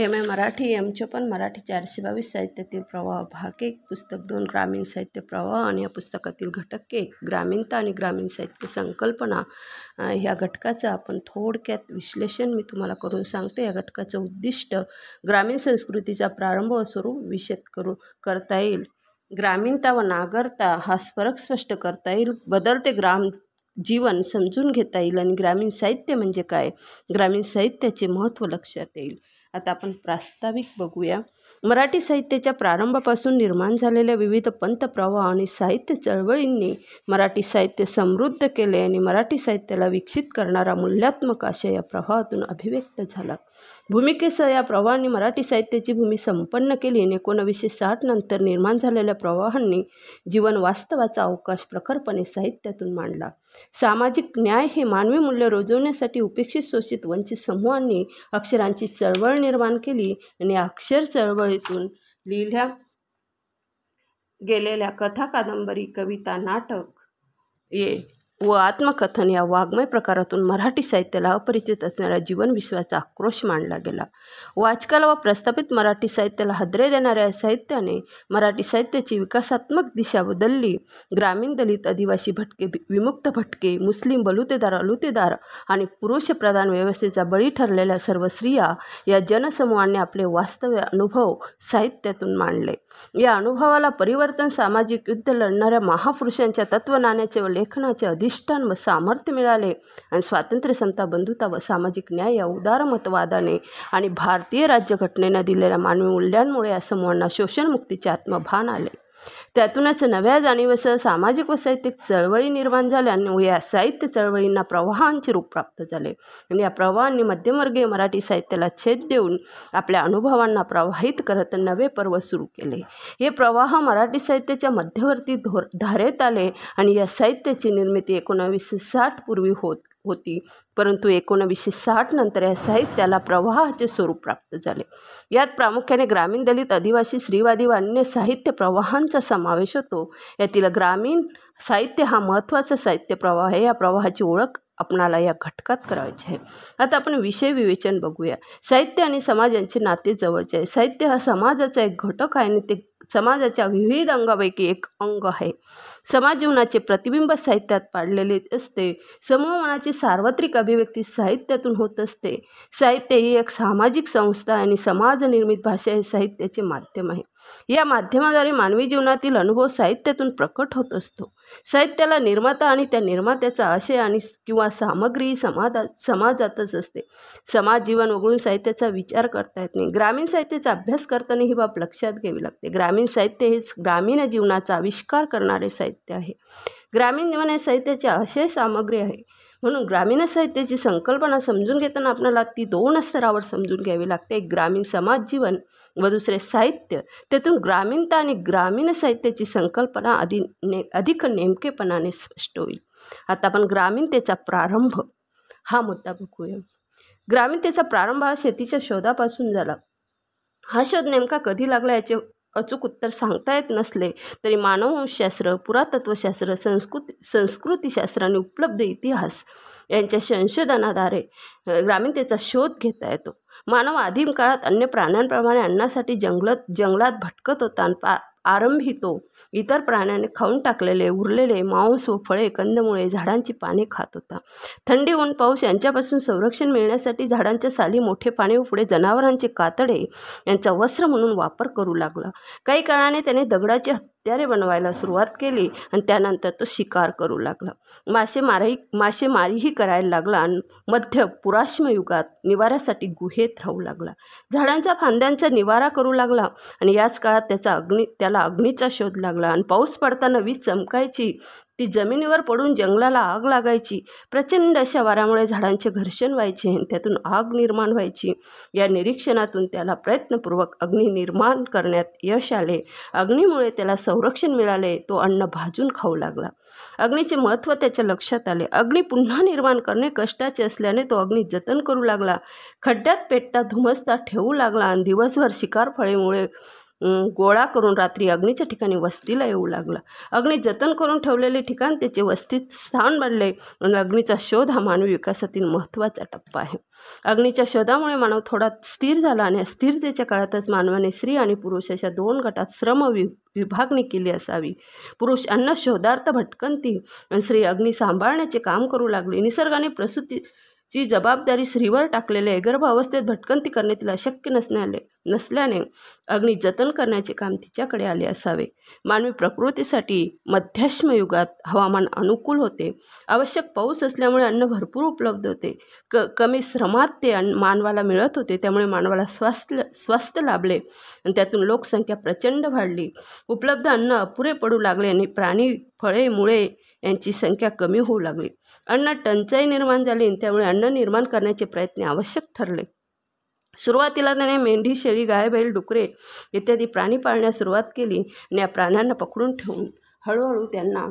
M A Marathi एमचे पण मराठी चारशे बावीस साहित्यातील प्रवाह भाग एक पुस्तक दोन ग्रामीण साहित्य प्रवाह आणि या पुस्तकातील घटक एक ग्रामीणता आणि ग्रामीण साहित्य संकल्पना ह्या घटकाचं आपण थोडक्यात विश्लेषण मी तुम्हाला करून सांगते या घटकाचं उद्दिष्ट ग्रामीण संस्कृतीचा प्रारंभ स्वरूप विषद करू करता येईल ग्रामीणता व नागरता हा स्फरक स्पष्ट करता येईल बदलते ग्राम जीवन समजून घेता येईल आणि ग्रामीण साहित्य म्हणजे काय ग्रामीण साहित्याचे महत्त्व लक्षात येईल आता आपण प्रास्ताविक बघूया मराठी साहित्याच्या प्रारंभापासून निर्माण झालेल्या विविध पंतप्रवाह आणि साहित्य चळवळींनी मराठी साहित्य समृद्ध केले आणि मराठी साहित्याला विकसित करणारा मूल्यात्मक आशय या प्रवाहातून अभिव्यक्त झाला भूमिकेसह या प्रवाहाने मराठी साहित्याची भूमी संपन्न केली आणि एकोणवीसशे साठ नंतर निर्माण झालेल्या प्रवाहांनी जीवन वास्तवाचा अवकाश प्रखरपणे साहित्यातून मांडला सामाजिक न्याय हे मानवी मूल्य रुजवण्यासाठी उपेक्षित शोषित वंचित समूहांनी अक्षरांची चळवळ निर्माण केली आणि अक्षर चळवळीतून लिहिल्या गेलेल्या कथा कादंबरी कविता नाटक ये व आत्मकथन या वाग्मय प्रकारातून मराठी साहित्याला अपरिचित जीवन विश्वाचा आक्रोश मांडला गेला वाचकाला व प्रस्थापित मराठी साहित्याला हदरे देणाऱ्या साहित्याने मराठी साहित्याची विकासात्मक दिशा बदलली ग्रामीण दलित आदिवासी भटके विमुक्त भटके मुस्लिम बलुतेदार अलुतेदार आणि पुरुषप्रधान व्यवस्थेचा बळी ठरलेल्या सर्व स्त्रिया या जनसमूहाने आपले वास्तव्य अनुभव साहित्यातून मांडले या अनुभवाला परिवर्तन सामाजिक युद्ध लढणाऱ्या महापुरुषांच्या तत्वज्ञानाचे व लेखनाचे अधिक प्रतिष्ठान व सामर्थ्य मिळाले आणि स्वातंत्र्य समता बंधुता व सामाजिक न्याय या उदारमतवादाने आणि भारतीय राज्यघटनेनं दिलेल्या मानवी मूल्यांमुळे या समूहांना शोषणमुक्तीचे आत्मभान आले त्यातूनच नव्या जाणीवसह सामाजिक व साहित्यिक चळवळी निर्माण आणि या साहित्य चळवळींना प्रवाहांचे रूप प्राप्त झाले आणि या प्रवाहांनी मध्यमवर्गीय मराठी साहित्याला छेद देऊन आपल्या अनुभवांना प्रवाहित करत नवे पर्व सुरू केले हे प्रवाह मराठी साहित्याच्या मध्यवर्ती धोर धारेत आले आणि या साहित्याची निर्मिती एकोणावीसशे साठ पूर्वी होत होती परंतु एकोणवीसशे साठ नंतर या साहित्याला प्रवाहाचे स्वरूप प्राप्त झाले यात प्रामुख्याने ग्रामीण दलित आदिवासी स्त्रीवादी व अन्य साहित्य प्रवाहांचा समावेश होतो यातील ग्रामीण साहित्य हा महत्त्वाचा साहित्य प्रवाह आहे या प्रवाहाची ओळख आपणाला या घटकात करायची आहे आता आपण विषय विवेचन बघूया साहित्य आणि समाजांचे नाते जवळचे आहे साहित्य हा समाजाचा एक घटक आहे आणि ते समाजाच्या विविध अंगापैकी एक अंग आहे समाज जीवनाचे प्रतिबिंब साहित्यात पाडलेले असते मनाची सार्वत्रिक अभिव्यक्ती साहित्यातून होत असते साहित्य ही एक सामाजिक संस्था आणि समाजनिर्मित भाषा हे साहित्याचे माध्यम आहे या माध्यमाद्वारे मानवी जीवनातील अनुभव साहित्यातून प्रकट होत असतो साहित्याला निर्माता आणि त्या निर्मात्याचा आशय आणि किंवा सामग्री समाजा समाजातच असते समाज जीवन वगळून साहित्याचा विचार करता येत नाही ग्रामीण साहित्याचा अभ्यास करताना ही बाब लक्षात घ्यावी लागते ग्रामीण साहित्य हेच ग्रामीण जीवनाचा आविष्कार करणारे साहित्य आहे ग्रामीण जीवन हे साहित्याचे आशय सामग्री आहे म्हणून ग्रामीण साहित्याची संकल्पना समजून घेताना आपल्याला ती दोन स्तरावर समजून घ्यावी लागते एक ग्रामीण समाज जीवन व दुसरे साहित्य त्यातून ग्रामीणता आणि ग्रामीण साहित्याची संकल्पना अधिक ने अधिक नेमकेपणाने स्पष्ट होईल आता आपण ग्रामीणतेचा प्रारंभ हा मुद्दा बघूया ग्रामीणतेचा प्रारंभ हा शेतीच्या शोधापासून झाला हा शोध नेमका कधी लागला याचे अचूक उत्तर सांगता येत नसले तरी मानवशास्त्र पुरातत्वशास्त्र संस्कृती संस्कृतीशास्त्र आणि उपलब्ध इतिहास यांच्या संशोधनाद्वारे ग्रामीणतेचा शोध घेता येतो मानव आदिम काळात अन्य प्राण्यांप्रमाणे अन्नासाठी जंगलात जंगलात भटकत होता पा आरंभितो इतर प्राण्याने खाऊन टाकलेले उरलेले मांस व फळे कंदमुळे झाडांची पाने खात होता थंडी ऊन पाऊस यांच्यापासून संरक्षण मिळण्यासाठी झाडांच्या साली मोठे पाने पुढे जनावरांचे कातडे यांचा वस्त्र म्हणून वापर करू लागला काही काळाने त्याने दगडाची हत्यारे बनवायला सुरुवात केली आणि त्यानंतर तो शिकार करू लागला मासेमारी मासेमारीही करायला लागला आणि मध्य पुराश्मयुगात निवाऱ्यासाठी गुहेत राहू लागला झाडांच्या फांद्यांचा निवारा करू लागला आणि याच काळात त्याचा अग्नी त्याला अग्नीचा शोध लागला आणि पाऊस पडताना वीज चमकायची ती जमिनीवर पडून जंगलाला आग लागायची प्रचंड अशा वाऱ्यामुळे झाडांचे घर्षण व्हायचे त्यातून आग निर्माण व्हायची या निरीक्षणातून त्याला प्रयत्नपूर्वक अग्नी निर्माण करण्यात यश आले अग्नीमुळे त्याला संरक्षण मिळाले तो अन्न भाजून खाऊ लागला अग्नीचे महत्त्व त्याच्या लक्षात आले अग्नी पुन्हा निर्माण करणे कष्टाचे असल्याने तो अग्नी जतन करू लागला खड्ड्यात पेटता धुमसता ठेवू लागला आणि दिवसभर शिकार फळेमुळे गोळा करून रात्री अग्नीच्या ठिकाणी वस्तीला येऊ लागला अग्नी जतन करून ठेवलेले ठिकाण त्याचे वस्तीत स्थान बनले आणि अग्नीचा शोध हा मानवी विकासातील महत्त्वाचा टप्पा आहे अग्नीच्या शोधामुळे मानव थोडा स्थिर झाला आणि अस्थिरतेच्या काळातच मानवाने स्त्री आणि पुरुष अशा दोन गटात श्रम वि विभागणी केली असावी पुरुष अन्न शोधार्थ भटकंती आणि स्त्री अग्नी सांभाळण्याचे काम करू लागले निसर्गाने प्रसूती जी जबाबदारी स्त्रीवर टाकलेले गर्भावस्थेत भटकंती करणे तिला शक्य नसण्याले नसल्याने अग्नी जतन करण्याचे काम तिच्याकडे आले असावे मानवी प्रकृतीसाठी मध्यश्म युगात हवामान अनुकूल होते आवश्यक पाऊस असल्यामुळे अन्न भरपूर उपलब्ध होते क कमी श्रमात ते अन्न मानवाला मिळत होते त्यामुळे मानवाला स्वास्थ्य स्वस्थ लाभले आणि त्यातून लोकसंख्या प्रचंड वाढली उपलब्ध अन्न अपुरे पडू लागले आणि प्राणी फळे मुळे यांची संख्या कमी होऊ लागली अन्न टंचाई निर्माण झाली त्यामुळे अन्न निर्माण करण्याचे प्रयत्न आवश्यक ठरले सुरुवातीला त्याने मेंढी शेळी गाय बैल डुकरे इत्यादी प्राणी पाळण्यास सुरुवात केली आणि या प्राण्यांना पकडून ठेवून हळूहळू त्यांना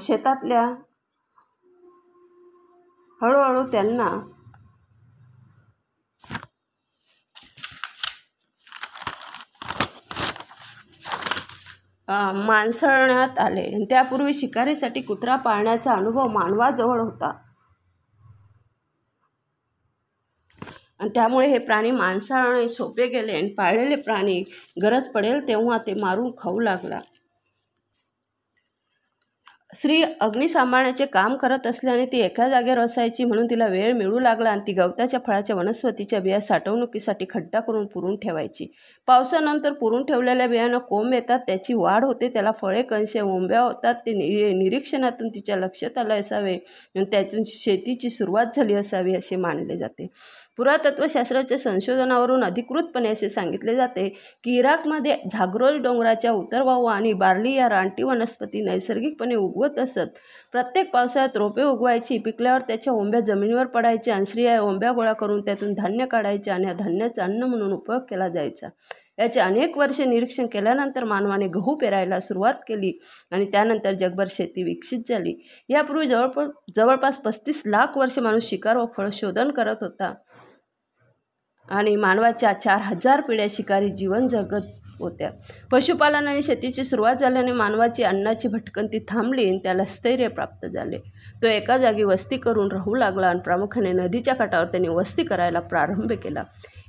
शेतातल्या हळूहळू त्यांना मांसळण्यात आले त्यापूर्वी शिकारीसाठी कुत्रा पाळण्याचा अनुभव मानवाजवळ होता आणि त्यामुळे हे प्राणी मांसाळणे सोपे गेले आणि पाळलेले प्राणी गरज पडेल तेव्हा ते मारून खाऊ लागला स्त्री सांभाळण्याचे काम करत असल्याने ती एका जागेवर असायची म्हणून तिला वेळ मिळू लागला आणि ती गवताच्या फळाच्या वनस्पतीच्या बिया साठवणुकीसाठी खड्डा करून पुरून ठेवायची पावसानंतर पुरून ठेवलेल्या बियाणं कोंब येतात त्याची वाढ होते त्याला फळे कंसे ओंब्या होतात ते नि निरीक्षणातून तिच्या लक्षात आलं असावे आणि त्यातून शेतीची सुरुवात झाली असावी असे मानले जाते पुरातत्वशास्त्राच्या संशोधनावरून अधिकृतपणे असे सांगितले जाते की इराकमध्ये झागरोल डोंगराच्या उतरवाहू आणि बार्ली या रानटी वनस्पती नैसर्गिकपणे उगवत असत प्रत्येक पावसाळ्यात रोपे उगवायची पिकल्यावर त्याच्या ओंब्या जमिनीवर पडायच्या आणि स्त्रिया ओंब्या गोळा करून त्यातून धान्य काढायचे आणि या धान्याचा अन्न म्हणून उपयोग केला जायचा याचे अनेक वर्षे निरीक्षण केल्यानंतर मानवाने गहू पेरायला सुरुवात केली आणि त्यानंतर जगभर शेती विकसित झाली यापूर्वी जवळपास जवळपास पस्तीस लाख वर्षे माणूस शिकार व फळ शोधन करत होता आणि मानवाच्या चार हजार पिढ्या शिकारी जीवन जगत होत्या पशुपालन आणि शेतीची सुरुवात झाल्याने मानवाची अन्नाची भटकंती थांबली आणि त्याला स्थैर्य प्राप्त झाले तो एका जागी वस्ती करून राहू लागला आणि प्रामुख्याने नदीच्या काठावर त्यांनी वस्ती करायला प्रारंभ केला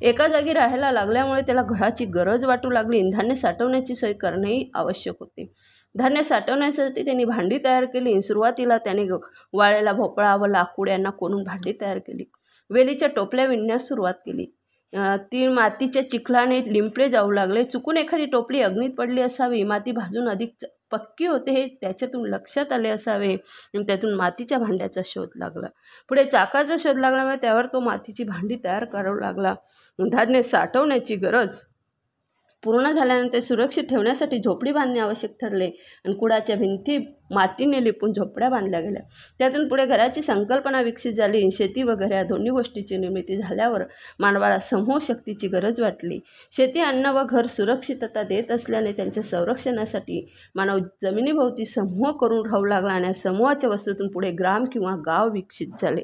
एका जागी राहायला लागल्यामुळे त्याला घराची गरज वाटू लागली धान्य साठवण्याची सोय करणेही आवश्यक होते धान्य साठवण्यासाठी त्यांनी भांडी तयार केली सुरुवातीला त्याने वाळ्याला भोपळा व लाकूड यांना कोरून भांडी तयार केली वेलीच्या टोपल्या विणण्यास सुरुवात केली ती मातीच्या चिखलाने लिंपले जाऊ लागले चुकून एखादी टोपली अग्नीत पडली असावी माती भाजून अधिक पक्की होते हे त्याच्यातून लक्षात आले असावे आणि त्यातून मातीच्या भांड्याचा शोध लागला पुढे चाकाचा शोध लागल्यामुळे त्यावर तो मातीची भांडी तयार करावं लागला धान्य साठवण्याची गरज पूर्ण झाल्यानंतर सुरक्षित ठेवण्यासाठी झोपडी बांधणे आवश्यक ठरले आणि कुडाच्या भिंती मातीने लिपून झोपड्या बांधल्या गेल्या त्यातून पुढे घराची संकल्पना विकसित झाली शेती व घर या दोन्ही गोष्टीची निर्मिती झाल्यावर मानवाला समूह शक्तीची गरज वाटली शेती अन्न व घर सुरक्षितता देत असल्याने त्यांच्या संरक्षणासाठी मानव जमिनीभोवती समूह करून राहू लागला आणि समूहाच्या वस्तूतून पुढे ग्राम किंवा गाव विकसित झाले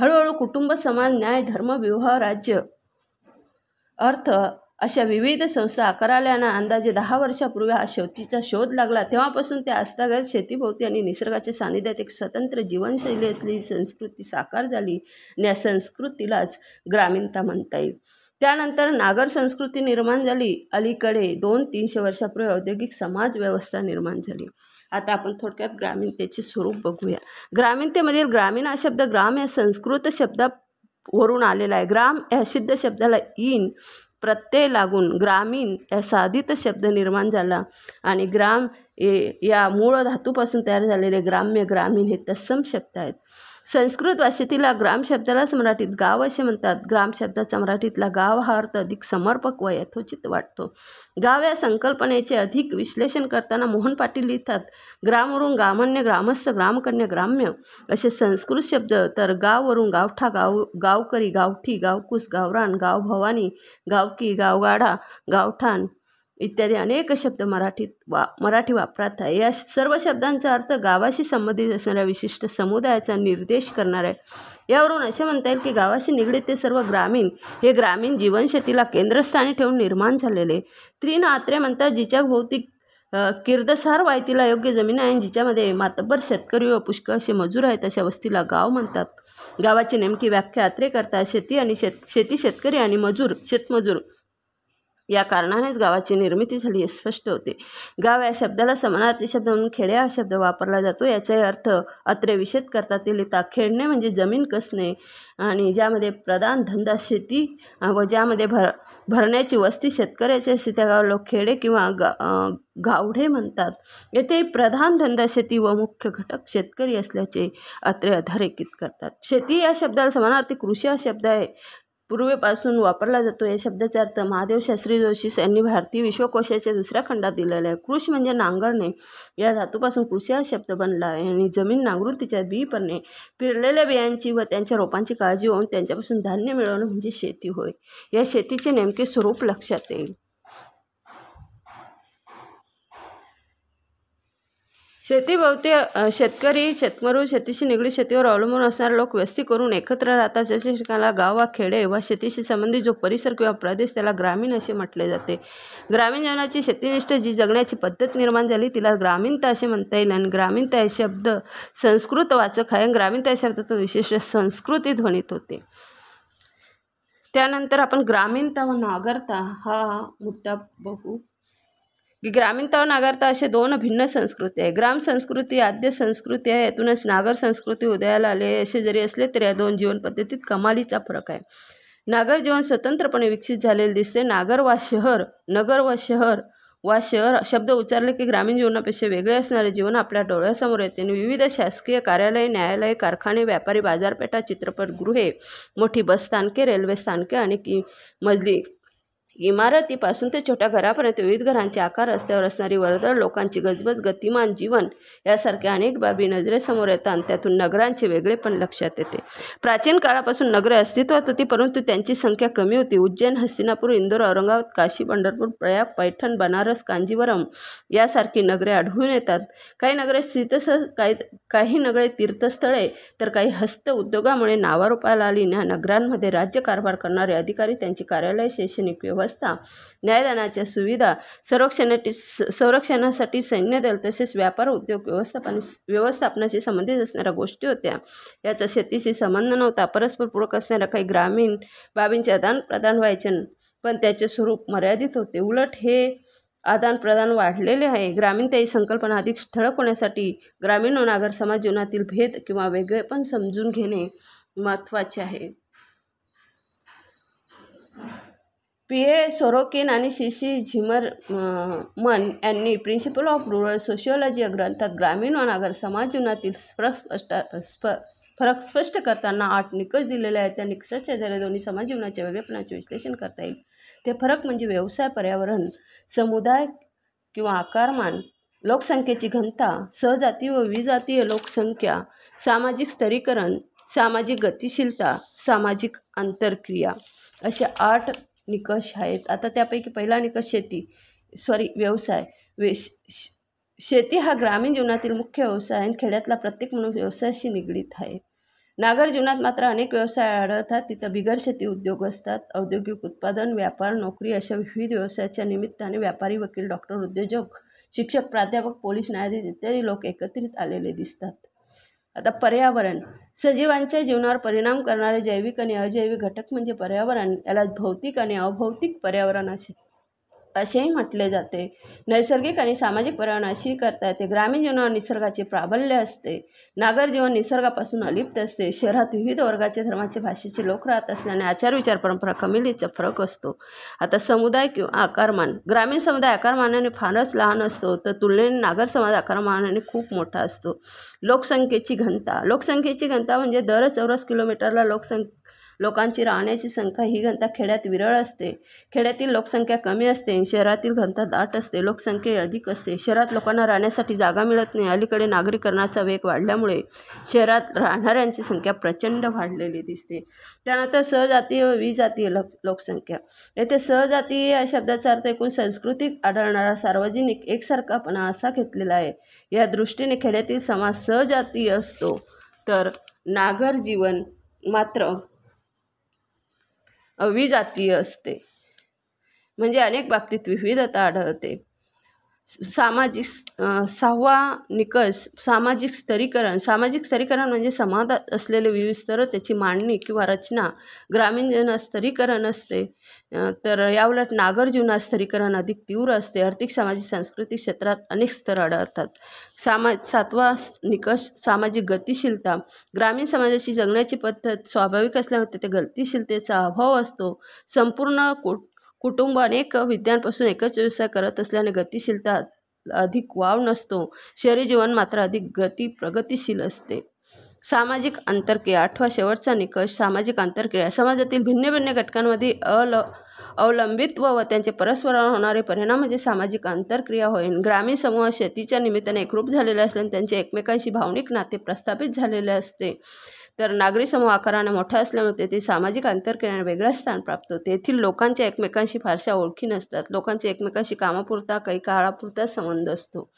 हळूहळू कुटुंब समाज न्याय धर्म विवाह राज्य अर्थ अशा विविध संस्था आकाराल्याना अंदाजे दहा वर्षापूर्वी हा शेतीचा शोध लागला तेव्हापासून त्या अस्तागत शेतीभोवती आणि निसर्गाच्या सानिध्यात एक स्वतंत्र जीवनशैली असलेली संस्कृती साकार झाली आणि या संस्कृतीलाच ग्रामीणता म्हणता येईल त्यानंतर नागर संस्कृती निर्माण झाली अलीकडे दोन तीनशे वर्षापूर्वी औद्योगिक समाज व्यवस्था निर्माण झाली आता आपण थोडक्यात ग्रामीणतेचे स्वरूप बघूया ग्रामीणतेमधील ग्रामीण हा शब्द ग्राम या संस्कृत वरून आलेला आहे ग्राम या सिद्ध शब्दाला इन प्रत्यय लागून ग्रामीण या साधित शब्द निर्माण झाला आणि ग्राम ए या मूळ धातूपासून तयार झालेले ग्राम्य ग्रामीण हे तत्सम शब्द आहेत संस्कृत भाषेतील ग्राम शब्दालाच मराठीत गाव असे म्हणतात ग्राम शब्दाचा मराठीतला गाव हा अर्थ अधिक समर्पक व यथोचित वाटतो गाव या संकल्पनेचे अधिक विश्लेषण करताना मोहन पाटील लिहितात ग्रामवरून ग्रामण्य ग्रामस्थ ग्रामकन्य ग्राम्य असे संस्कृत शब्द तर गाववरून गावठा गाव गावकरी गावठी गावकुस गावरान गावभवानी गावकी गावगाडा गावठाण इत्यादी अनेक शब्द मराठीत वा मराठी वापरात आहे या सर्व शब्दांचा अर्थ गावाशी संबंधित असणाऱ्या विशिष्ट समुदायाचा निर्देश करणार आहे यावरून असे म्हणता येईल की गावाशी निगडीत ते सर्व ग्रामीण हे ग्रामीण जीवनशेतीला केंद्रस्थानी ठेवून निर्माण झालेले त्रिन आत्रे म्हणतात जिच्या भौतिक किर्दसार वायतीला योग्य जमीन आहे जिच्यामध्ये मातब्बर शेतकरी व पुष्कळ असे मजूर आहेत अशा वस्तीला गाव म्हणतात गावाची नेमकी व्याख्या आत्रे करतात शेती आणि शेत शेती शेतकरी आणि मजूर शेतमजूर या कारणानेच गावाची निर्मिती झाली हे स्पष्ट होते गाव या शब्दाला समानार्थी शब्द म्हणून खेडे हा शब्द वापरला जातो याचा अर्थ अत्रे विषेद करतात ते लिहितात खेळणे म्हणजे जमीन कसणे आणि ज्यामध्ये प्रधान धंदा शेती व ज्यामध्ये भर भरण्याची वस्ती शेतकऱ्याची असते त्या गावात लोक खेडे किंवा गा गावढे म्हणतात येथे प्रधान धंदा शेती व मुख्य घटक शेतकरी असल्याचे अत्रे अधोरेखित करतात शेती या शब्दाला समानार्थी कृषी हा शब्द आहे पूर्वेपासून वापरला जातो या शब्दाचा अर्थ महादेव शास्त्री जोशी यांनी भारतीय विश्वकोशाच्या दुसऱ्या खंडात दिलेला आहे कृष म्हणजे नांगरणे या धातूपासून कृषी हा शब्द बनला आहे आणि जमीन नांगरून तिच्या बी पडणे पिरलेल्या बियांची व त्यांच्या रोपांची काळजी होऊन त्यांच्यापासून धान्य मिळवणं म्हणजे शेती होय या शेतीचे नेमके स्वरूप लक्षात येईल शेतीभोवती शेतकरी शेतमरू शेतीशी निगडीत शेतीवर अवलंबून असणारे लोक व्यस्ती करून एकत्र राहतात जसे ठिकाणाला गाव वा खेडे व शेतीशी संबंधित जो परिसर किंवा प्रदेश त्याला ग्रामीण असे म्हटले जाते ग्रामीण जीवनाची शेतीनिष्ठ जी जगण्याची पद्धत निर्माण झाली तिला ग्रामीणता असे म्हणता येईल आणि ग्रामीणता हे शब्द संस्कृत वाचक आहे ग्रामीणता या शब्दातून विशेष संस्कृती ध्वनित होते त्यानंतर आपण ग्रामीणता व नागरता हा मुद्दा बघू ग्रामीण तळ नागरता असे दोन भिन्न संस्कृती आहे ग्राम संस्कृती आद्य संस्कृती आहे यातूनच नागर संस्कृती उदयाला आले असे जरी असले तरी या दोन जीवनपद्धतीत कमालीचा फरक आहे नागर जीवन स्वतंत्रपणे विकसित झालेले दिसते नागर वा शहर नगर वा शहर वा शहर शब्द उच्चारले की ग्रामीण जीवनापेक्षा वेगळे असणारे जीवन आपल्या डोळ्यासमोर येते आणि विविध शासकीय कार्यालय न्यायालय कारखाने व्यापारी बाजारपेठा चित्रपटगृहे मोठी बस स्थानके रेल्वे स्थानके आणि की मजली इमारतीपासून ते छोट्या घरापर्यंत विविध घरांचे आकार रस्त्यावर असणारी वर्दळ लोकांची गजबज गतिमान जीवन यासारख्या अनेक बाबी नजरेसमोर येतात त्यातून नगरांचे वेगळे पण लक्षात येते प्राचीन काळापासून नगरे अस्तित्वात होती परंतु त्यांची संख्या कमी होती उज्जैन हस्तिनापूर इंदोर औरंगाबाद काशी पंढरपूर प्रयाग पैठण बनारस कांजीवरम यासारखी नगरे आढळून येतात काही नगरे स्थितसह काही काही नगरे तीर्थस्थळे तर काही हस्त उद्योगामुळे नावारूपाला आली या नगरांमध्ये राज्यकारभार करणारे अधिकारी त्यांची कार्यालय शैक्षणिक व्यवहार व्यवस्था न्यायदानाच्या सुविधा संरक्षणाची संरक्षणासाठी सैन्य दल तसेच व्यापार उद्योग व्यवस्थापन व्यवस्थापनाशी संबंधित असणाऱ्या गोष्टी होत्या याचा शेतीशी संबंध नव्हता परस्पर पूरक असणाऱ्या काही ग्रामीण बाबींचे आदानप्रदान व्हायचे पण त्याचे स्वरूप मर्यादित होते उलट हे आदानप्रदान वाढलेले आहे ग्रामीण त्याही संकल्पना अधिक ठळक होण्यासाठी ग्रामीण व नागर समाज जीवनातील भेद किंवा वेगळेपण समजून घेणे महत्त्वाचे आहे पी ए सोरोकिन आणि शिशी झिमर मन यांनी प्रिन्सिपल ऑफ रुरल सोशिओलॉजी या ग्रंथात ग्रामीण व नागर समाज जीवनातील स्पष्ट स्प फरक स्पष्ट करताना आठ निकष दिलेले आहेत त्या निकषाच्या द्वारे दोन्ही समाज जीवनाच्या वेगळेपणाचे विश्लेषण करता येईल ते फरक म्हणजे व्यवसाय पर्यावरण समुदाय किंवा आकारमान लोकसंख्येची घनता सहजाती व विजातीय लोकसंख्या सामाजिक स्तरीकरण सामाजिक गतिशीलता सामाजिक आंतरक्रिया अशा आठ निकष आहेत आता त्यापैकी पहिला निकष शेती सॉरी व्यवसाय वे शेती हा ग्रामीण जीवनातील मुख्य व्यवसाय आणि खेड्यातला प्रत्येक म्हणून व्यवसायाशी निगडीत आहे नागर जीवनात मात्र अनेक व्यवसाय आढळतात तिथं बिगर शेती उद्योग असतात औद्योगिक उत्पादन व्यापार नोकरी अशा विविध व्यवसायाच्या निमित्ताने व्यापारी वकील डॉक्टर उद्योजक शिक्षक प्राध्यापक पोलीस न्यायाधीश इत्यादी लोक एकत्रित आलेले दिसतात आता पर्यावरण सजीवांच्या जीवनावर परिणाम करणारे जैविक आणि अजैविक घटक म्हणजे पर्यावरण याला भौतिक आणि अभौतिक पर्यावरण असे असेही म्हटले जाते नैसर्गिक आणि सामाजिक पर्यावरण अशी करता येते ग्रामीण जीवनावर निसर्गाचे प्राबल्य असते नागर जीवन निसर्गापासून अलिप्त असते शहरात विविध वर्गाचे धर्माचे भाषेचे लोक राहत असल्याने आचार विचार परंपरा कमिलीचा फरक असतो आता समुदाय किंवा आकारमान ग्रामीण समुदाय आकारमानाने फारच लहान असतो तर तुलनेने नागर समाज आकारमानाने खूप मोठा असतो लोकसंख्येची घनता लोकसंख्येची घनता म्हणजे दर चौरस किलोमीटरला लोकसंख्या लोकांची राहण्याची संख्या ही घनता खेड्यात विरळ असते खेड्यातील लोकसंख्या कमी असते शहरातील घनता दाट असते लोकसंख्या अधिक असते शहरात लोकांना राहण्यासाठी जागा मिळत नाही अलीकडे नागरीकरणाचा वेग वाढल्यामुळे शहरात राहणाऱ्यांची संख्या प्रचंड वाढलेली दिसते त्यानंतर सहजातीय व विजातीय लोकसंख्या येथे सहजातीय या शब्दाचा अर्थ एकूण सांस्कृतिक आढळणारा सार्वजनिक एकसारखापणा असा घेतलेला आहे या दृष्टीने खेड्यातील समाज सहजातीय असतो तर नागर जीवन मात्र अविजातीय असते म्हणजे अनेक बाबतीत विविधता आढळते सामाजिक सहावा निकष सामाजिक स्तरीकरण सामाजिक स्तरीकरण म्हणजे समाजात असलेले विविध स्तर त्याची मांडणी किंवा रचना ग्रामीण जीवनात स्तरीकरण असते तर याउलट नागर जीवनात स्तरीकरण अधिक तीव्र असते आर्थिक सामाजिक सांस्कृतिक क्षेत्रात अनेक स्तर आढळतात सामा सातवा निकष सामाजिक गतिशीलता ग्रामीण समाजाची जगण्याची पद्धत स्वाभाविक असल्यामुळे तिथे गतिशीलतेचा अभाव असतो संपूर्ण कोट कुटुंब अनेक विद्यांपासून एकच व्यवसाय करत असल्याने गतिशीलता अधिक वाव नसतो शहरी जीवन मात्र अधिक गती प्रगतिशील असते सामाजिक आंतरक्रिया आठवा शेवटचा निकष सामाजिक आंतरक्रिया समाजातील भिन्न भिन्न घटकांमध्ये अल अवलंबित्व व त्यांचे परस्पर होणारे परिणाम म्हणजे सामाजिक आंतरक्रिया होईल ग्रामीण समूह शेतीच्या निमित्ताने एकरूप झालेले असल्याने त्यांचे एकमेकांशी भावनिक नाते प्रस्थापित झालेले असते तर नागरी समूह आकाराने मोठा असल्यामुळे तेथे सामाजिक अंतर केल्याने वेगळं स्थान प्राप्त होते येथील लोकांच्या एकमेकांशी फारशा ओळखी नसतात लोकांचे एकमेकांशी कामापुरता काही काळापुरता संबंध असतो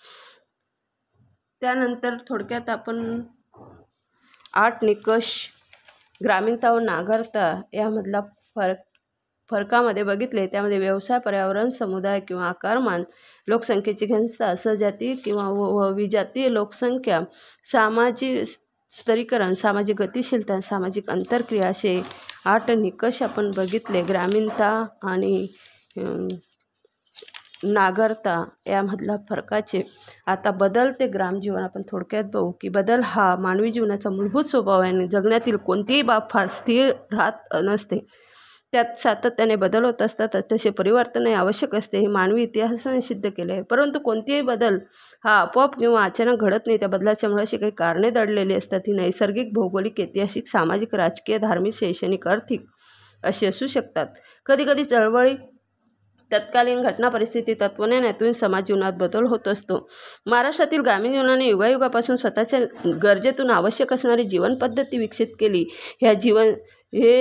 त्यानंतर थोडक्यात आपण आठ निकष ग्रामीणता व नागरता यामधला फरक फरकामध्ये बघितले त्यामध्ये व्यवसाय पर्यावरण समुदाय किंवा आकारमान लोकसंख्येची घनता सहजाती किंवा व विजातीय लोकसंख्या सामाजिक स्तरीकरण सामाजिक गतिशीलता सामाजिक अंतरक्रिया असे आठ निकष आपण बघितले ग्रामीणता आणि नागरता यामधला फरकाचे आता बदलते ग्रामजीवन आपण थोडक्यात बघू की बदल हा मानवी जीवनाचा मूलभूत स्वभाव आहे आणि जगण्यातील कोणतीही बाब फार स्थिर राहत नसते त्यात सातत्याने बदल होत असतात तसे परिवर्तनही आवश्यक असते हे मानवी इतिहासाने सिद्ध केले आहे परंतु कोणतेही बदल हा आपोआप किंवा अचानक घडत नाही त्या बदलाच्या अशी काही कारणे दडलेली असतात ही नैसर्गिक भौगोलिक ऐतिहासिक सामाजिक राजकीय धार्मिक शैक्षणिक आर्थिक अशी असू शकतात कधीकधी चळवळी तत्कालीन घटना परिस्थिती तत्वज्ञानातून समाज जीवनात बदल होत असतो महाराष्ट्रातील ग्रामीण जीवनाने युगायुगापासून स्वतःच्या गरजेतून आवश्यक असणारी जीवनपद्धती विकसित केली ह्या जीवन हे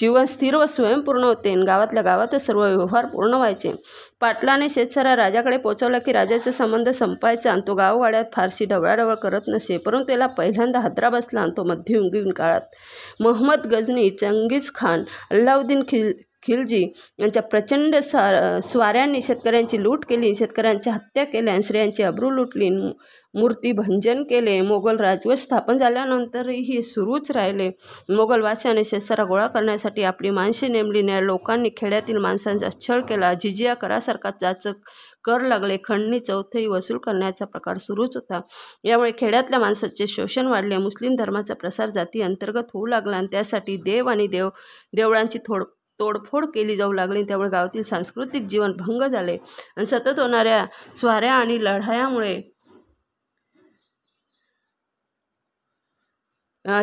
जीवन स्थिर व स्वयंपूर्ण होते गावातल्या गावातच सर्व व्यवहार पूर्ण व्हायचे पाटलाने शेतसारा राजाकडे पोचवला की राजाचा संबंध संपायचा आणि तो गाववाड्यात फारशी ढवळाढवळ करत नसे परंतु त्याला पहिल्यांदा हादरा बसला आणि तो मध्ययुगीन काळात मोहम्मद गजनी चंगीज खान अल्लाउद्दीन खिल खिलजी यांच्या प्रचंड सा स्वाऱ्यांनी शेतकऱ्यांची लूट केली शेतकऱ्यांची हत्या केल्या स्त्रियांची अब्रू लुटली मूर्तीभंजन केले मोगल राजव स्थापन झाल्यानंतरही सुरूच राहिले मोगल वाचाने शस्त्रा गोळा करण्यासाठी आपली माणसे नेमली नाही लोकांनी खेड्यातील माणसांचा छळ केला जिजिया करासारखा जाचक कर लागले खंडणी चौथही वसूल करण्याचा प्रकार सुरूच होता यामुळे खेड्यातल्या माणसाचे शोषण वाढले मुस्लिम धर्माचा प्रसार जाती अंतर्गत होऊ लागला आणि त्यासाठी देव आणि देव देवळांची थोड तोडफोड केली जाऊ लागली त्यामुळे गावातील सांस्कृतिक जीवन भंग झाले आणि सतत होणाऱ्या स्वाऱ्या आणि लढायामुळे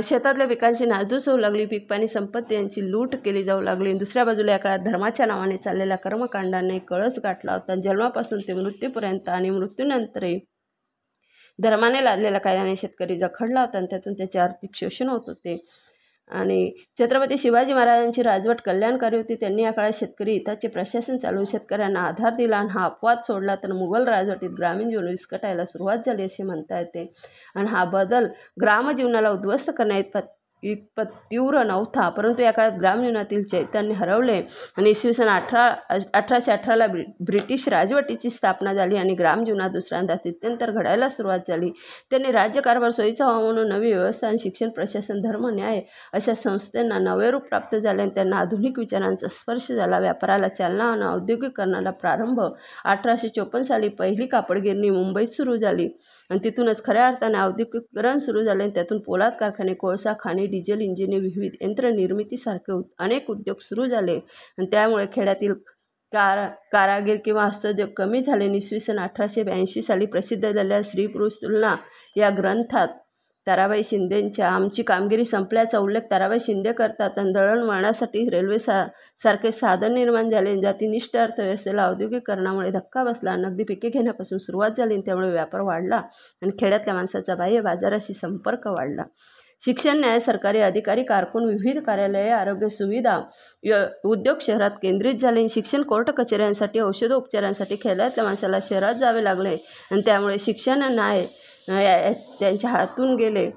शेतातल्या पिकांची नाजूस होऊ लागली पीक संपत्ती यांची लूट केली जाऊ लागली दुसऱ्या बाजूला या काळात धर्माच्या नावाने चाललेल्या कर्मकांडाने कळस गाठला होता जन्मापासून ते मृत्यूपर्यंत आणि मृत्यूनंतरही धर्माने लादलेल्या कायद्याने शेतकरी जखडला होता आणि त्यातून त्याचे आर्थिक शोषण होत होते आणि छत्रपती शिवाजी महाराजांची राजवट कल्याणकारी होती त्यांनी या काळात शेतकरी हिताचे प्रशासन चालू शेतकऱ्यांना आधार दिला आणि हा अपवाद सोडला तर मुघल राजवटीत ग्रामीण जीवन विस्कटायला सुरुवात झाली असे म्हणता येते आणि हा बदल ग्रामजीवनाला उद्ध्वस्त करण्यात इतपत तीव्र नव्हता परंतु या काळात ग्रामजीवनातील चैतन्य हरवले आणि इसवी सन अठरा अठराशे अठराला ब्रि ब्रिटिश राजवटीची स्थापना झाली आणि ग्रामजीवनात दुसऱ्यांदा तित्यंतर घडायला सुरुवात झाली त्यांनी राज्यकारभार सोयीचा व्हावा म्हणून नवी व्यवस्था आणि शिक्षण प्रशासन धर्म न्याय अशा संस्थांना नवे रूप प्राप्त झाले आणि त्यांना आधुनिक विचारांचा स्पर्श झाला व्यापाराला चालना आणि औद्योगिकरणाला प्रारंभ अठराशे चोपन्न साली पहिली कापडगिरणी मुंबईत सुरू झाली आणि तिथूनच खऱ्या अर्थाने औद्योगिकरण सुरू झाले आणि त्यातून पोलाद कारखाने कोळसा खाणी डिझेल इंजिने विविध यंत्रनिर्मितीसारखे अनेक उद्योग सुरू झाले आणि त्यामुळे खेड्यातील कारा कारागीर किंवा हस्तोद्योग कमी झाले इसवी सन अठराशे ब्याऐंशी साली प्रसिद्ध झालेल्या स्त्री पुरुष तुलना या ग्रंथात ताराबाई शिंदेंच्या आमची कामगिरी संपल्याचा उल्लेख ताराबाई शिंदे करतात आणि दळणवळणासाठी रेल्वे सा सारखे साधन निर्माण झाले आणि जातीनिष्ठ अर्थव्यवस्थेला औद्योगिकरणामुळे धक्का बसला नगदी पिके घेण्यापासून सुरुवात झाली त्यामुळे व्यापार वाढला आणि खेड्यातल्या माणसाचा बाह्य बाजाराशी संपर्क वाढला शिक्षण न्याय सरकारी अधिकारी कारकून विविध कार्यालये आरोग्य सुविधा य उद्योग शहरात केंद्रित झाले शिक्षण कोर्ट कचेऱ्यांसाठी औषधोपचारांसाठी खेड्यातल्या माणसाला शहरात जावे लागले आणि त्यामुळे शिक्षण न्याय त्यांच्या हातून गेले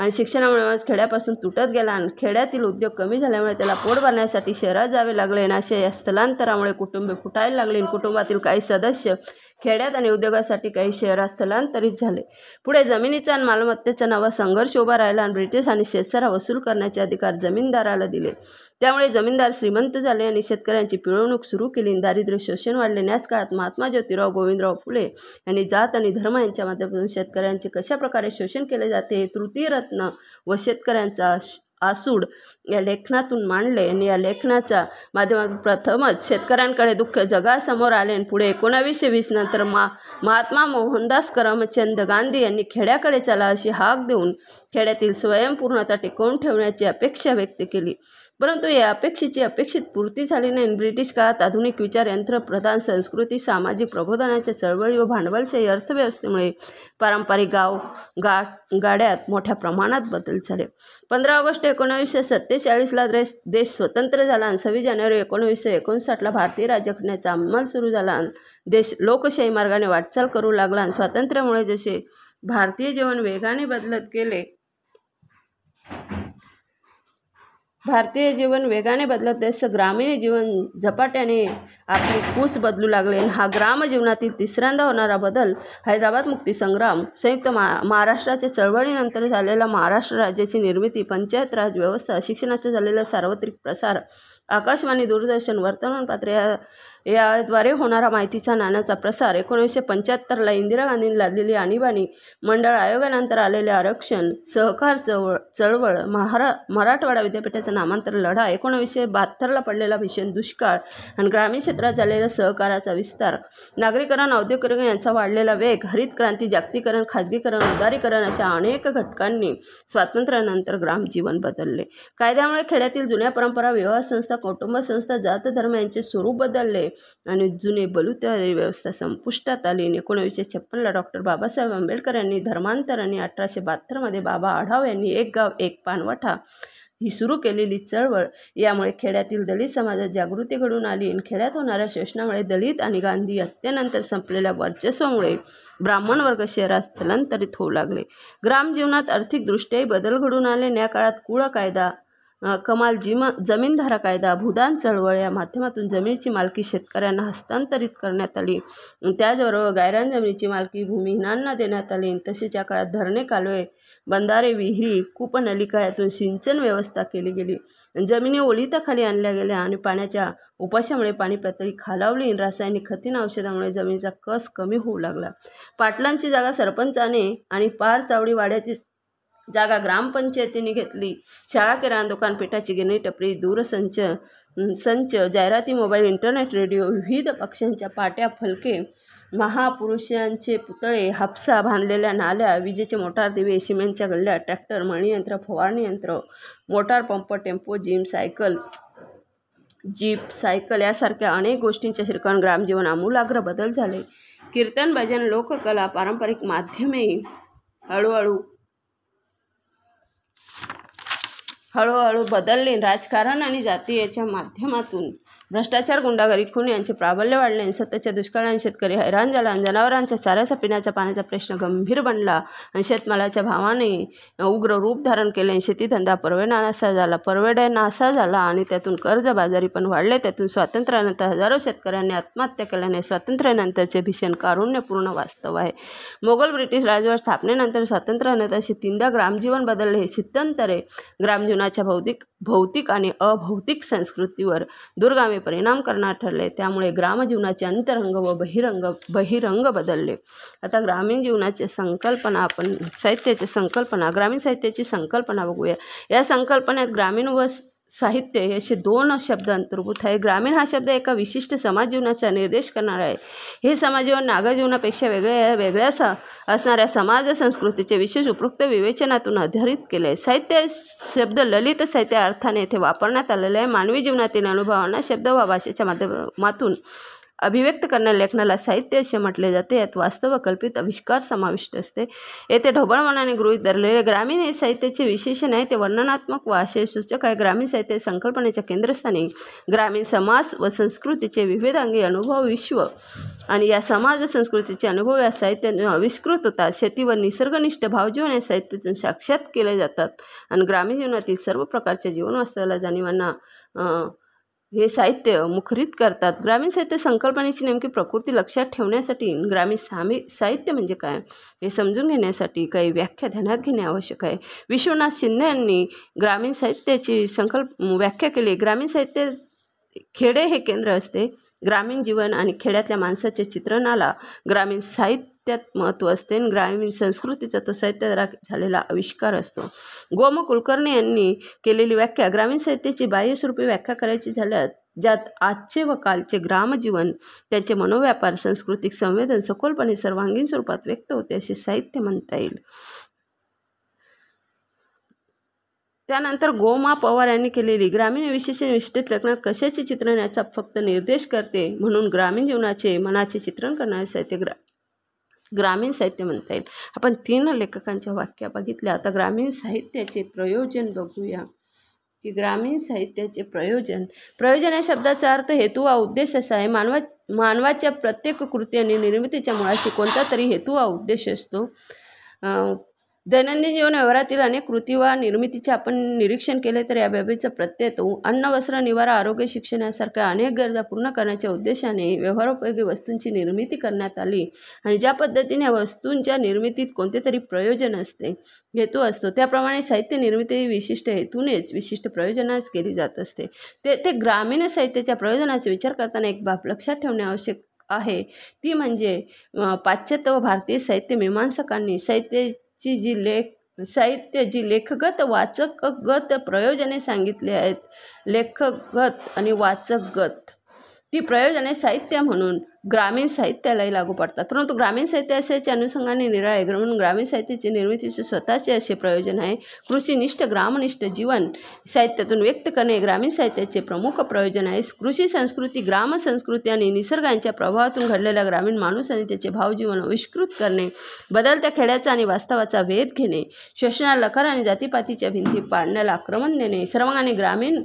आणि शिक्षणामुळे खेड्यापासून तुटत गेला आणि खेड्यातील उद्योग कमी झाल्यामुळे त्याला पोट भरण्यासाठी शहरात जावे लागले आणि अशा या स्थलांतरामुळे कुटुंबे फुटायला लागली कुटुंबातील काही सदस्य खेड्यात आणि उद्योगासाठी काही शहरात स्थलांतरित झाले पुढे जमिनीचा आणि मालमत्तेचा नवा संघर्ष उभा राहिला आणि ब्रिटिश आणि शेतसारा वसूल करण्याचे अधिकार जमीनदाराला दिले त्यामुळे जमीनदार श्रीमंत झाले आणि शेतकऱ्यांची पिळवणूक सुरू केली दारिद्र्य शोषण वाढले याच काळात महात्मा ज्योतिराव गोविंदराव फुले यांनी जात आणि धर्म यांच्या माध्यमातून शेतकऱ्यांचे कशा प्रकारे शोषण केले जाते हे रत्न व शेतकऱ्यांचा आसूड या लेखनातून मांडले आणि या लेखनाच्या माध्यमातून प्रथमच शेतकऱ्यांकडे दुःख जगासमोर आले आणि पुढे एकोणावीसशे वीस नंतर मा महात्मा मोहनदास करमचंद गांधी यांनी खेड्याकडे चला अशी हाक देऊन खेड्यातील स्वयंपूर्णता टिकवून ठेवण्याची अपेक्षा व्यक्त केली परंतु या अपेक्षेची अपेक्षित पूर्ती झाली नाही ब्रिटिश काळात आधुनिक विचार यंत्र प्रधान संस्कृती सामाजिक प्रबोधनाच्या चळवळी व भांडवलशाही अर्थव्यवस्थेमुळे पारंपरिक गाव गा गाड्यात मोठ्या प्रमाणात बदल झाले पंधरा ऑगस्ट एकोणावीसशे सत्तेचाळीसला देश देश स्वतंत्र झाला आणि सव्वीस जानेवारी एकोणावीसशे एकोणसाठला भारतीय राज्यघटनेचा अंमल सुरू झाला आणि देश लोकशाही मार्गाने वाटचाल करू लागला आणि स्वातंत्र्यामुळे जसे भारतीय जीवन वेगाने बदलत गेले भारतीय जीवन वेगाने बदलत देश ग्रामीण जीवन झपाट्याने आपली कूस बदलू लागले हा ग्राम जीवनातील तिसऱ्यांदा होणारा बदल हैदराबाद मुक्तीसंग्राम संयुक्त मा महाराष्ट्राच्या चळवळीनंतर झालेला महाराष्ट्र राज्याची निर्मिती पंचायत राज व्यवस्था शिक्षणाचा झालेला सार्वत्रिक प्रसार आकाशवाणी दूरदर्शन वर्तमानपत्र या याद्वारे होणारा माहितीचा नाण्याचा प्रसार एकोणीसशे पंच्याहत्तरला इंदिरा गांधींनी लादलेली आणीबाणी मंडळ आयोगानंतर आलेले आरक्षण सहकार चळवळ चळवळ महारा मराठवाडा विद्यापीठाचा नामांतर लढा एकोणीसशे बहात्तरला पडलेला भीषण दुष्काळ आणि ग्रामीण क्षेत्रात झालेला सहकाराचा विस्तार नागरीकरण औद्योगिकरण यांचा वाढलेला वेग हरित क्रांती जागतिकरण खाजगीकरण उदारीकरण अशा अनेक घटकांनी स्वातंत्र्यानंतर ग्रामजीवन बदलले कायद्यामुळे खेड्यातील जुन्या परंपरा विवाह संस्था कुटुंब संस्था जात धर्म यांचे स्वरूप बदलले आणि जुने बलुतारी व्यवस्था संपुष्टात आली आणि छप्पनला डॉक्टर बाबासाहेब आंबेडकर यांनी धर्मांतर अठराशे बहात्तरमध्ये बाबा आढाव यांनी एक गाव एक पानवठा ही सुरू केलेली चळवळ यामुळे खेड्यातील दलित समाजात जागृती घडून आली आणि खेड्यात होणाऱ्या शोषणामुळे दलित आणि गांधी हत्येनंतर संपलेल्या वर्चस्वामुळे ब्राह्मण वर्ग शहरात स्थलांतरित होऊ लागले ग्रामजीवनात आर्थिकदृष्ट्याही बदल घडून आले या काळात कुळ कायदा कमाल जिम जमीनधारा कायदा भूदान चळवळ या माध्यमातून जमिनीची मालकी शेतकऱ्यांना हस्तांतरित करण्यात आली त्याचबरोबर गायरान जमिनीची मालकी भूमिहीनांना देण्यात आली तसेच या काळात धरणे कालवे बंधारे विहिरी कूपनलिका यातून सिंचन व्यवस्था केली गेली जमिनी ओलिताखाली आणल्या गेल्या आणि पाण्याच्या उपाशामुळे पाणी पातळी खालावली रासायनिक खतीन औषधामुळे जमिनीचा कस कमी होऊ लागला पाटलांची जागा सरपंचाने आणि पार चावडी वाड्याची जागा ग्रामपंचायतीने घेतली शाळा किराणा दुकानपेठाची पिठाची गिरणी टपरी दूरसंच संच जाहिराती मोबाईल इंटरनेट रेडिओ विविध पक्षांच्या पाट्या फलके महापुरुषांचे पुतळे हापसा बांधलेल्या नाल्या विजेचे मोटार दिवे सिमेंटच्या गल्ल्या ट्रॅक्टर मणियंत्र फवारणी यंत्र motor pump tempo gym cycle jeep cycle यासारख्या अनेक गोष्टींच्या शिरकण ग्रामजीवन आमूलाग्र बदल झाले कीर्तन भजन लोककला पारंपरिक माध्यमे हळूहळू हळूहळू बदलले राजकारण आणि जाती याच्या माध्यमातून भ्रष्टाचार गुंडागारी खून यांचे प्राबल्य वाढले आणि सततच्या दुष्काळाने शेतकरी हैराण झाला आणि जनावरांच्या चाऱ्याचा पिण्याचा पाण्याचा प्रश्न गंभीर बनला आणि शेतमालाच्या भावाने उग्र रूप धारण केले आणि शेतीधंदा परवेनासा झाला नासा झाला आणि त्यातून कर्जबाजारी पण वाढले त्यातून स्वातंत्र्यानंतर हजारो शेतकऱ्यांनी आत्महत्या केल्याने स्वातंत्र्यानंतरचे भीषण कारुण्यपूर्ण वास्तव आहे मोगल ब्रिटिश राजवट स्थापनेनंतर स्वातंत्र्यानंतर अशी तीनदा ग्रामजीवन बदलले हे सिद्धांतरे ग्रामजीवनाच्या भौतिक भौतिक आणि अभौतिक संस्कृतीवर दूरगामी परिणाम करणार ठरले त्यामुळे ग्रामजीवनाचे अंतरंग व बहिरंग बहिरंग बदलले आता ग्रामीण जीवनाचे संकल्पना आपण साहित्याची संकल्पना ग्रामीण साहित्याची संकल्पना बघूया या संकल्पनेत ग्रामीण व साहित्य हे असे दोन शब्द अंतर्भूत आहे ग्रामीण हा शब्द एका विशिष्ट समाज जीवनाचा निर्देश करणार आहे हे समाजजीवन नागरजीवनापेक्षा वेगळ्या वेगळ्या स असणाऱ्या समाज संस्कृतीचे विशेष उपयुक्त विवेचनातून आधारित केले आहे साहित्य शब्द ललित साहित्य अर्थाने येथे वापरण्यात आलेले आहे मानवी जीवनातील अनुभवांना शब्द व भाषेच्या माध्यमातून अभिव्यक्त करणाऱ्या लेखनाला साहित्य असे म्हटले जाते यात वास्तव कल्पित आविष्कार समाविष्ट असते येथे ढोबळमानाने गृहीत धरलेले ग्रामीण हे साहित्याचे विशेषण आहे ते वर्णनात्मक व सूचक आहे ग्रामीण साहित्य संकल्पनेच्या केंद्रस्थानी ग्रामीण समाज व संस्कृतीचे विविध अंगी अनुभव विश्व आणि या समाज संस्कृतीचे अनुभव या साहित्यातून आविष्कृत होतात शेती व निसर्गनिष्ठ भावजीवन या साहित्यातून साक्षात केले जातात आणि ग्रामीण जीवनातील सर्व प्रकारच्या जीवनवास्तवाला जाणीवांना हे साहित्य मुखरित करतात ग्रामीण साहित्य संकल्पनेची नेमकी प्रकृती लक्षात ठेवण्यासाठी ग्रामीण सामी साहित्य म्हणजे काय हे समजून घेण्यासाठी काही व्याख्या ध्यानात घेणे आवश्यक आहे विश्वनाथ शिंदे यांनी ग्रामीण साहित्याची संकल्प व्याख्या केली ग्रामीण साहित्य खेडे हे केंद्र असते ग्रामीण जीवन आणि खेड्यातल्या माणसाच्या चित्रणाला ग्रामीण साहित्य साहित्यात महत्त्व असते आणि ग्रामीण संस्कृतीचा तो साहित्यात झालेला आविष्कार असतो गोम कुलकर्णी यांनी केलेली व्याख्या ग्रामीण साहित्याची बाह्यस्वरूपी व्याख्या करायची झाल्यास ज्यात आजचे व कालचे ग्रामजीवन त्यांचे मनोव्यापार सांस्कृतिक संवेदन सखोलपणे सर्वांगीण स्वरूपात व्यक्त होते असे साहित्य म्हणता येईल त्यानंतर गोमा पवार यांनी केलेली ग्रामीण विशेषण विशिष्ट लग्नात कशाचे चित्रण याचा फक्त निर्देश करते म्हणून ग्रामीण जीवनाचे मनाचे चित्रण करणारे साहित्य ग्रा ग्रामीण साहित्य म्हणता येईल आपण तीन लेखकांच्या वाक्या बघितल्या आता ग्रामीण साहित्याचे प्रयोजन बघूया की ग्रामीण साहित्याचे प्रयोजन प्रयोजन या शब्दाचा अर्थ हेतू वा उद्देश असा आहे मानवा मानवाच्या प्रत्येक आणि निर्मितीच्या मुळाशी कोणता तरी हेतू वा उद्देश असतो दैनंदिन जीवन व्यवहारातील अनेक कृती व निर्मितीचे आपण निरीक्षण केले तर या प्रत्यय येतो अन्न वस्त्र निवारा आरोग्य शिक्षण यासारख्या अनेक गरजा पूर्ण करण्याच्या उद्देशाने व्यवहारोपयोगी वस्तूंची निर्मिती करण्यात आली आणि ज्या पद्धतीने या वस्तूंच्या निर्मितीत कोणते तरी प्रयोजन असते हेतू असतो त्याप्रमाणे साहित्य निर्मिती विशिष्ट हेतूनेच विशिष्ट प्रयोजनाच केली जात असते ते ते ग्रामीण साहित्याच्या प्रयोजनाचा विचार करताना एक बाब लक्षात ठेवणे आवश्यक आहे ती म्हणजे पाश्चात्य व भारतीय साहित्य मीमांसकांनी साहित्य ची जी लेख जी लेखगत वाचकगत प्रयोजने सांगितली आहेत लेखकगत आणि वाचकगत ती प्रयोजने साहित्य म्हणून ग्रामीण साहित्यालाही लागू पडतात परंतु ग्रामीण साहित्य असायच्या अनुषंगाने निराळे म्हणून ग्रामीण साहित्याची निर्मितीचे स्वतःचे असे प्रयोजन आहे कृषीनिष्ठ ग्रामनिष्ठ जीवन साहित्यातून व्यक्त करणे ग्रामीण साहित्याचे प्रमुख प्रयोजन आहे कृषी संस्कृती ग्रामसंस्कृती आणि निसर्गांच्या प्रभावातून घडलेल्या ग्रामीण माणूस आणि त्याचे भावजीवन आविष्कृत करणे बदलत्या खेड्याचा आणि वास्तवाचा वेध घेणे शोषणा लकार आणि जातीपातीच्या भिंती पाडण्याला आक्रमण देणे सर्वांगाने ग्रामीण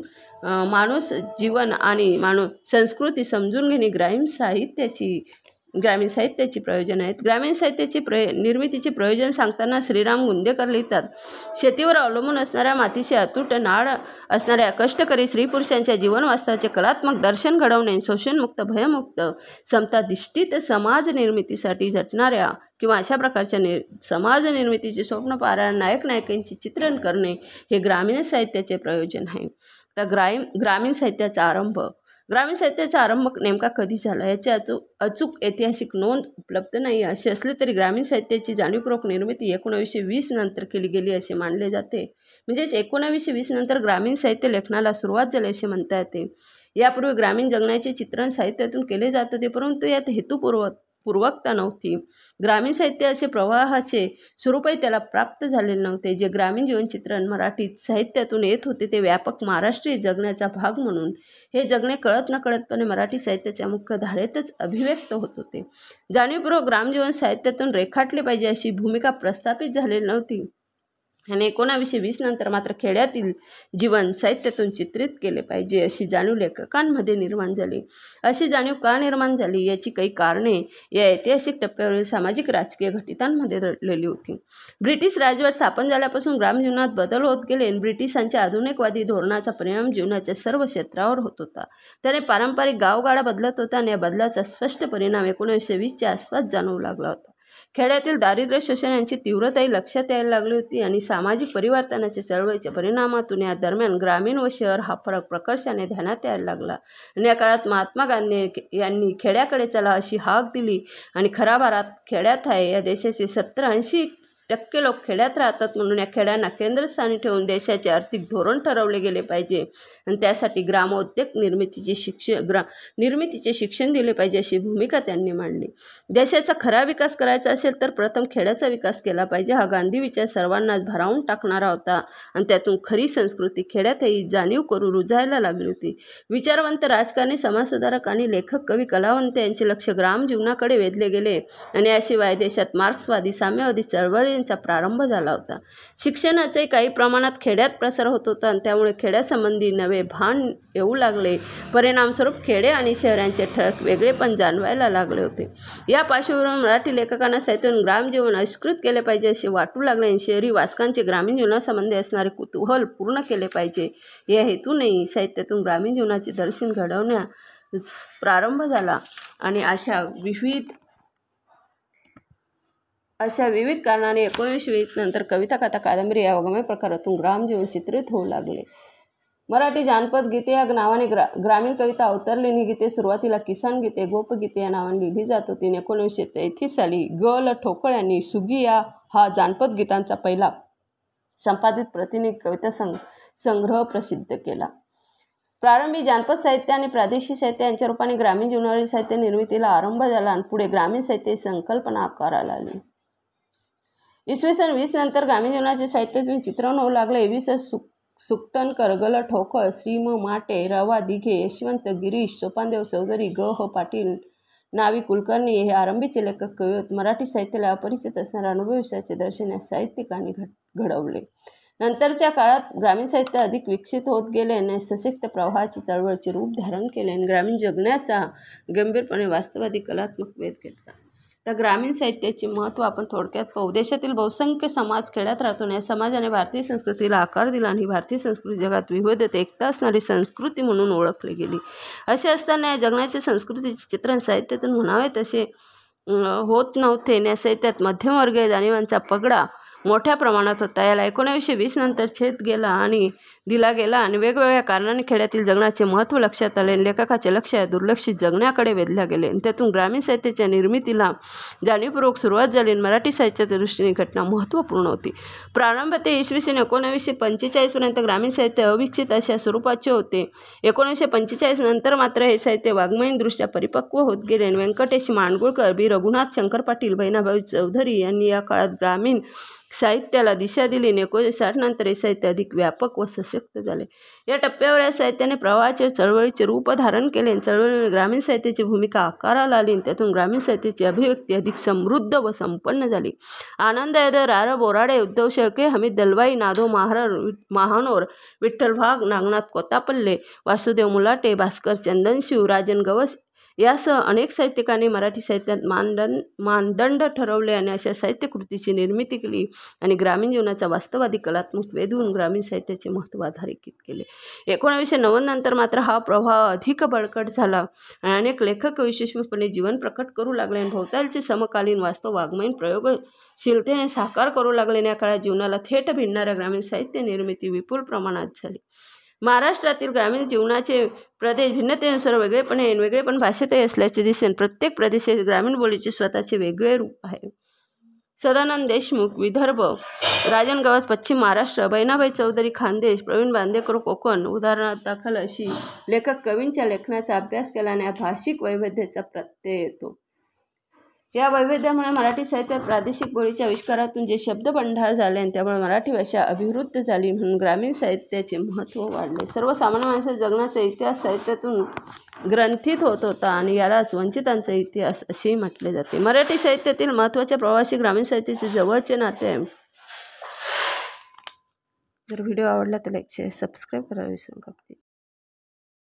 माणूस जीवन आणि माणूस संस्कृती समजून घेणे ग्रामीण साहित्याची ग्रामीण साहित्याची प्रयोजन आहेत ग्रामीण साहित्याचे प्रय निर्मितीचे प्रयोजन सांगताना श्रीराम गुंदेकर लिहितात शेतीवर अवलंबून असणाऱ्या मातीचे अतूट नाळ असणाऱ्या कष्टकरी स्त्री पुरुषांच्या जीवनवास्तवाचे कलात्मक दर्शन घडवणे शोषणमुक्त भयमुक्त समताधिष्ठित समाज निर्मितीसाठी झटणाऱ्या किंवा अशा प्रकारच्या निर् समाज निर्मितीचे स्वप्न पारा नायक नायकांचे चित्रण करणे हे ग्रामीण साहित्याचे प्रयोजन आहे तर ग्रामीण ग्रामीण साहित्याचा आरंभ ग्रामीण साहित्याचा आरंभ नेमका कधी झाला याची अचूक अचूक ऐतिहासिक नोंद उपलब्ध नाही असे असले तरी ग्रामीण साहित्याची जाणीवपूर्वक निर्मिती एकोणावीसशे वीस नंतर केली गेली असे मानले जाते म्हणजेच एकोणावीसशे वीस नंतर ग्रामीण साहित्य लेखनाला सुरुवात झाली असे म्हणता येते यापूर्वी ग्रामीण जगण्याचे चित्रण साहित्यातून केले जात होते परंतु यात हेतुपूर्वक पूर्वकता नव्हती ग्रामीण साहित्य असे प्रवाहाचे स्वरूपही त्याला प्राप्त झालेले नव्हते जे ग्रामीण जीवनचित्रण मराठीत साहित्यातून येत होते ते व्यापक महाराष्ट्रीय जगण्याचा भाग म्हणून हे जगणे कळत नकळतपणे मराठी साहित्याच्या मुख्य धारेतच अभिव्यक्त होत होते जाणीवपूर्वक ग्रामजीवन साहित्यातून रेखाटले पाहिजे अशी भूमिका प्रस्थापित झालेली नव्हती आणि एकोणावीसशे वीस नंतर मात्र खेड्यातील जीवन साहित्यातून चित्रित केले पाहिजे अशी जाणीव लेखकांमध्ये निर्माण झाली अशी जाणीव का निर्माण झाली याची काही कारणे या ऐतिहासिक टप्प्यावरील सामाजिक राजकीय घटितांमध्ये दडलेली होती ब्रिटिश राजवट स्थापन झाल्यापासून ग्रामजीवनात बदल होत गेले आणि ब्रिटिशांच्या आधुनिकवादी धोरणाचा परिणाम जीवनाच्या सर्व क्षेत्रावर होत होता त्याने पारंपरिक गावगाडा बदलत होता आणि या बदलाचा स्पष्ट परिणाम एकोणीसशे वीसच्या आसपास जाणवू लागला होता खेड्यातील दारिद्र्य शोषणांची तीव्रताही लक्षात यायला लागली होती आणि सामाजिक परिवर्तनाच्या चळवळीच्या परिणामातून या दरम्यान ग्रामीण व शहर हा फरक प्रकर्षाने ध्यानात यायला लागला आणि या काळात महात्मा गांधी यांनी खेड्याकडे चला अशी हाक दिली आणि खराबारात खेड्यात आहे या देशाचे सत्तर ऐंशी टक्के लोक खेड्यात राहतात म्हणून या खेड्यांना केंद्रस्थानी ठेवून देशाचे आर्थिक धोरण ठरवले गेले पाहिजे आणि त्यासाठी ग्रामोद्योग निर्मितीचे शिक्षण ग्रा निर्मितीचे शिक्षण दिले पाहिजे अशी भूमिका त्यांनी मांडली देशाचा खरा विकास करायचा असेल तर प्रथम खेड्याचा विकास केला पाहिजे हा गांधी विचार सर्वांनाच भरावून टाकणारा होता आणि त्यातून खरी संस्कृती खेड्यातही जाणीव करू रुजायला लागली होती विचारवंत राजकारणी समाजसुधारक आणि लेखक कवी कलावंत यांचे लक्ष ग्रामजीवनाकडे वेधले गेले आणि याशिवाय देशात मार्क्सवादी साम्यवादी चळवळी यांचा प्रारंभ झाला होता शिक्षणाचे काही प्रमाणात खेड्यात प्रसार होत होता आणि त्यामुळे खेड्यासंबंधी नवे भान येऊ लागले परिणामस्वरूप खेडे आणि शहरांचे ठळक वेगळे पण जाणवायला लागले होते या पार्श्वभूमीवर मराठी लेखकांना साहित्यातून ग्रामजीवन आविष्कृत केले पाहिजे असे वाटू लागले आणि शहरी वाचकांचे ग्रामीण जीवनासंबंधी असणारे कुतूहल पूर्ण केले पाहिजे या हेतूनही साहित्यातून ग्रामीण जीवनाचे दर्शन घडवण्या प्रारंभ झाला आणि अशा विविध अशा विविध कारणाने वीस नंतर कविता कथा कादंबरी या वगम्य प्रकारातून ग्रामजीवन चित्रित होऊ लागले मराठी जानपद गीते या नावाने ग्रा ग्रामीण कविता अवतरलेली गीते सुरुवातीला किसान गीते गोपगीते या नावाने लिहिली जात होती एकोणीसशे तेहतीस साली ग ल ठोकळ यांनी सुगिया हा जानपद गीतांचा पहिला संपादित प्रतिनिधी कविता संग संग्रह प्रसिद्ध केला प्रारंभी जानपद साहित्य आणि प्रादेशिक साहित्य यांच्या रूपाने ग्रामीण जीवनावरील साहित्य निर्मितीला आरंभ झाला आणि पुढे ग्रामीण साहित्य संकल्पना आकाराला आली इसवी सन वीस नंतर ग्रामीण जीवनाचे जुन चित्रण होऊ लागले वीस सु सुकटन करगल ठोकळ श्रीम माटे रवा दिघे यशवंत गिरीश सोपानदेव चौधरी ग ह पाटील नावी कुलकर्णी हे आरंभीचे लेखक होत मराठी साहित्याला अपरिचित असणाऱ्या अनुभव विषयाचे दर्शन या साहित्यिकांनी घट घडवले नंतरच्या काळात ग्रामीण साहित्य अधिक विकसित होत गेले आणि सशक्त प्रवाहाची चळवळीचे रूप धारण आणि ग्रामीण जगण्याचा गंभीरपणे वास्तववादी कलात्मक वेध घेतला तर ग्रामीण साहित्याचे महत्त्व आपण थोडक्यात पाहू देशातील बहुसंख्य समाज खेड्यात आणि या समाजाने भारतीय संस्कृतीला आकार दिला आणि भारतीय संस्कृती जगात विविधत एकता असणारी संस्कृती म्हणून ओळखली गेली असे असताना या जगण्याच्या संस्कृतीचे चित्रण साहित्यातून म्हणावे तसे होत नव्हते या साहित्यात मध्यमवर्गीय जाणीवांचा पगडा मोठ्या प्रमाणात होता याला एकोणावीसशे वीस नंतर छेद गेला आणि दिला गेला आणि वेगवेगळ्या कारणाने खेड्यातील जगण्याचे महत्त्व लक्षात आले लेखकाचे लक्ष या दुर्लक्षित जगण्याकडे वेधल्या गेले आणि त्यातून ग्रामीण साहित्याच्या निर्मितीला जाणीवपूर्वक सुरुवात झाली आणि मराठी साहित्याच्या दृष्टीने घटना महत्त्वपूर्ण होती प्रारंभ ते इसवी सन एकोणावीसशे पंचेचाळीसपर्यंत ग्रामीण साहित्य अविकसित अशा स्वरूपाचे होते एकोणीसशे पंचेचाळीस नंतर मात्र हे साहित्य दृष्ट्या परिपक्व होत गेले आणि व्यंकटेश मांडगुळकर बी रघुनाथ शंकर पाटील बहिणाभाई चौधरी यांनी या काळात ग्रामीण साहित्याला दिशा दिली आणि एकोणीसशे नंतर हे साहित्य अधिक व्यापक व सशक्त झाले या टप्प्यावर या साहित्याने प्रवाहाच्या चळवळीचे रूप धारण केले आणि चळवळीने ग्रामीण साहित्याची भूमिका आकाराला आली आणि त्यातून ग्रामीण साहित्याची अभिव्यक्ती अधिक समृद्ध व संपन्न झाली आनंद यादव रार बोराडे उद्धव शेळके हमीद दलवाई नादो महारा महानोर विठ्ठल भाग नागनाथ कोतापल्ले वासुदेव मुलाटे भास्कर चंदनशिव राजन गवस यासह अनेक साहित्यिकांनी मराठी साहित्यात मानदंड मानदंड ठरवले आणि अशा साहित्यकृतीची निर्मिती केली आणि ग्रामीण जीवनाचा वास्तवादी कलात्मक वेधून ग्रामीण साहित्याचे महत्त्व अधोरेखित केले एकोणावीसशे नंतर मात्र हा प्रभाव अधिक बळकट झाला आणि अनेक लेखक विशेषपणे जीवन प्रकट करू लागले आणि भोवतालचे समकालीन वास्तव प्रयोग प्रयोगशीलतेने साकार करू लागले या काळात जीवनाला थेट भिडणाऱ्या ग्रामीण साहित्य निर्मिती विपुल प्रमाणात झाली महाराष्ट्रातील ग्रामीण जीवनाचे प्रदेश भिन्नतेनुसार वेगळेपणे वेगळेपण भाषेतही असल्याचे दिसेल प्रत्येक प्रदेशात ग्रामीण बोलीचे स्वतःचे वेगळे रूप आहे सदानंद देशमुख विदर्भ गावस पश्चिम महाराष्ट्र बहिणाबाई चौधरी खानदेश प्रवीण बांदेकर कोकण उदाहरणार्थ दाखल अशी लेखक कवींच्या लेखनाचा अभ्यास केल्याने भाषिक वैविध्याचा प्रत्यय येतो या वैविध्यामुळे मराठी साहित्यात प्रादेशिक बोलीच्या आविष्कारातून जे शब्दभंडार झाले आणि त्यामुळे मराठी भाषा अभिवृद्ध झाली म्हणून ग्रामीण साहित्याचे महत्त्व वाढले सर्वसामान्य माणसाच्या जगण्याचा इतिहास साहित्यातून ग्रंथित होत होता आणि यालाच वंचितांचा इतिहास असेही म्हटले जाते मराठी साहित्यातील महत्त्वाच्या प्रवासी ग्रामीण साहित्याचे जवळचे नाते आहे जर व्हिडिओ आवडला तर लाईक शेअर सबस्क्राईब करायला विसरू